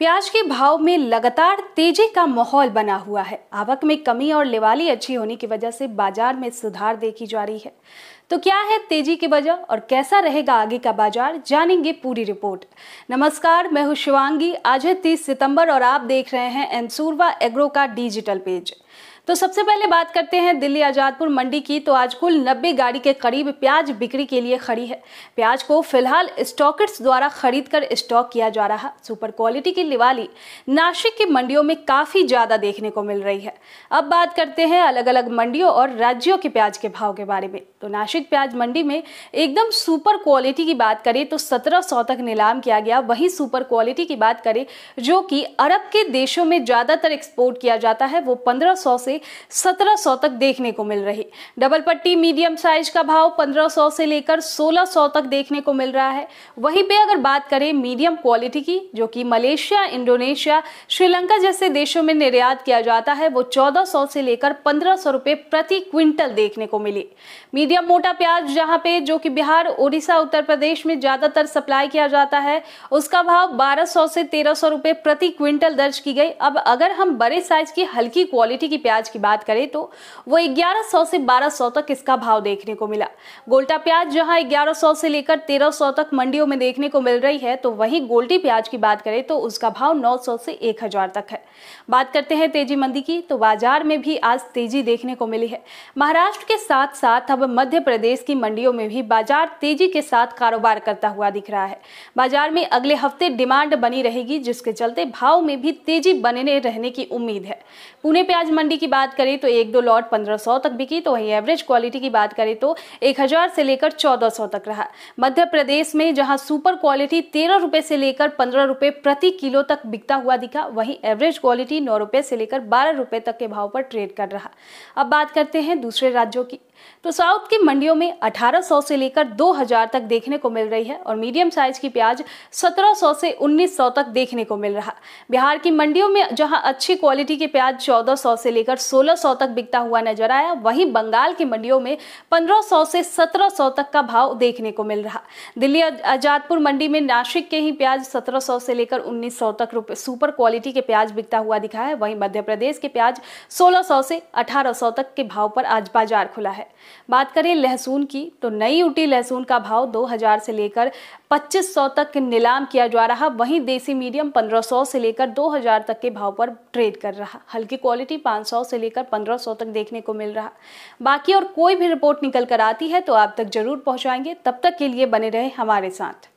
प्याज के भाव में लगातार तेजी का माहौल बना हुआ है आवक में कमी और लिवाली अच्छी होने की वजह से बाजार में सुधार देखी जा रही है तो क्या है तेजी की वजह और कैसा रहेगा आगे का बाजार जानेंगे पूरी रिपोर्ट नमस्कार मैं हूं शिवांगी आज है 30 सितंबर और आप देख रहे हैं एनसूरवा एग्रो का डिजिटल पेज तो सबसे पहले बात करते हैं दिल्ली आजादपुर मंडी की तो आज कुल 90 गाड़ी के करीब प्याज बिक्री के लिए खड़ी है प्याज को फिलहाल स्टॉकर्स द्वारा खरीद कर स्टॉक किया जा रहा सुपर क्वालिटी की लिवाली नासिक की मंडियों में काफी ज्यादा देखने को मिल रही है अब बात करते हैं अलग अलग मंडियों और राज्यों के प्याज के भाव के बारे में तो नासिक प्याज मंडी में एकदम सुपर क्वालिटी की बात करें तो सत्रह तक नीलाम किया गया वही सुपर क्वालिटी की बात करें जो कि अरब के देशों में ज़्यादातर एक्सपोर्ट किया जाता है वो पंद्रह से 1700 तक देखने को मिल रही डबल पट्टी मीडियम साइज का भाव 1500 से लेकर 1600 तक देखने को मिल रहा है वहीं पे अगर बात करें मीडियम क्वालिटी की जो कि मलेशिया इंडोनेशिया श्रीलंका जैसे देशों में निर्यात किया जाता है वो 1400 से लेकर 1500 रुपए प्रति क्विंटल देखने को मिली मीडियम मोटा प्याज जहां पे जो कि बिहार उड़ीसा उत्तर प्रदेश में ज्यादातर सप्लाई किया जाता है उसका भाव 1200 से 1300 रुपए प्रति क्विंटल दर्ज की गई अब अगर हम बड़े साइज की हल्की क्वालिटी की प्याज प्याज की बात करें तो वो 1100 से 1200 तक इसका भाव देखने को मिला गोल्टा प्याज जहां 1100 से लेकर 1300 तक मंडियों में देखने को मिल रही है तो वहीं गोल्टी प्याज की बात करें तो उसका भाव 900 से 1000 तक है बात करते हैं तेजी मंदी की तो बाजार में भी आज तेजी देखने को मिली है महाराष्ट्र के साथ साथ अब मध्य प्रदेश की मंडियों में भी बाजार तेजी के साथ कारोबार करता हुआ दिख रहा है बाजार में अगले हफ्ते डिमांड बनी रहेगी जिसके चलते भाव में भी तेजी बने रहने की उम्मीद है पुणे प्याज मंडी की की बात करें तो एक दो लॉट 1500 तक बिकी तो वहीं एवरेज क्वालिटी की बात करें तो 1000 से लेकर 1400 तक रहा मध्य प्रदेश में जहां सुपर क्वालिटी तेरह रुपये से लेकर पंद्रह रुपये प्रति किलो तक बिकता हुआ दिखा वहीं एवरेज क्वालिटी नौ रुपये से लेकर बारह रुपये तक के भाव पर ट्रेड कर रहा अब बात करते हैं दूसरे राज्यों की तो साउथ की मंडियों में 1800 से लेकर 2000 तक देखने को मिल रही है और मीडियम साइज की प्याज 1700 से 1900 तक देखने को मिल रहा बिहार की मंडियों में जहां अच्छी क्वालिटी के प्याज 1400 से लेकर 1600 तक बिकता हुआ नजर आया वहीं बंगाल की मंडियों में 1500 से 1700 तक का भाव देखने को मिल रहा दिल्ली आजादपुर मंडी में नासिक के ही प्याज सत्रह से लेकर उन्नीस तक रुपये सुपर क्वालिटी के प्याज बिकता हुआ दिखा है वहीं मध्य प्रदेश के प्याज सोलह से अठारह तक के भाव पर आज बाजार खुला है बात करें लहसुन की तो नई उटी लहसुन का भाव 2000 से लेकर 2500 तक नीलाम किया जा रहा वहीं देसी मीडियम 1500 से लेकर 2000 तक के भाव पर ट्रेड कर रहा हल्की क्वालिटी 500 से लेकर 1500 तक देखने को मिल रहा बाकी और कोई भी रिपोर्ट निकल कर आती है तो आप तक जरूर पहुंचाएंगे तब तक के लिए बने रहे हमारे साथ